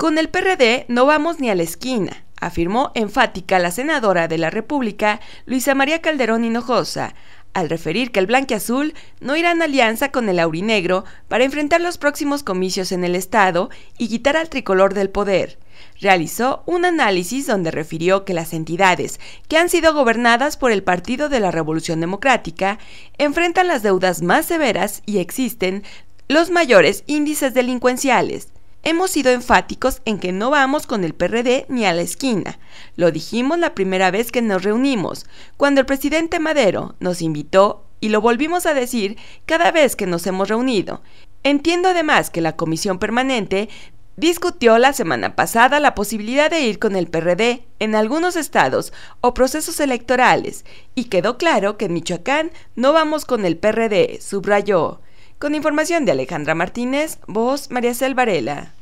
Con el PRD no vamos ni a la esquina, afirmó enfática la senadora de la República, Luisa María Calderón Hinojosa, al referir que el blanqueazul no irá en alianza con el aurinegro para enfrentar los próximos comicios en el Estado y quitar al tricolor del poder. Realizó un análisis donde refirió que las entidades que han sido gobernadas por el Partido de la Revolución Democrática enfrentan las deudas más severas y existen los mayores índices delincuenciales. Hemos sido enfáticos en que no vamos con el PRD ni a la esquina. Lo dijimos la primera vez que nos reunimos, cuando el presidente Madero nos invitó y lo volvimos a decir cada vez que nos hemos reunido. Entiendo además que la comisión permanente discutió la semana pasada la posibilidad de ir con el PRD en algunos estados o procesos electorales y quedó claro que en Michoacán no vamos con el PRD, subrayó. Con información de Alejandra Martínez, voz María Selvarela.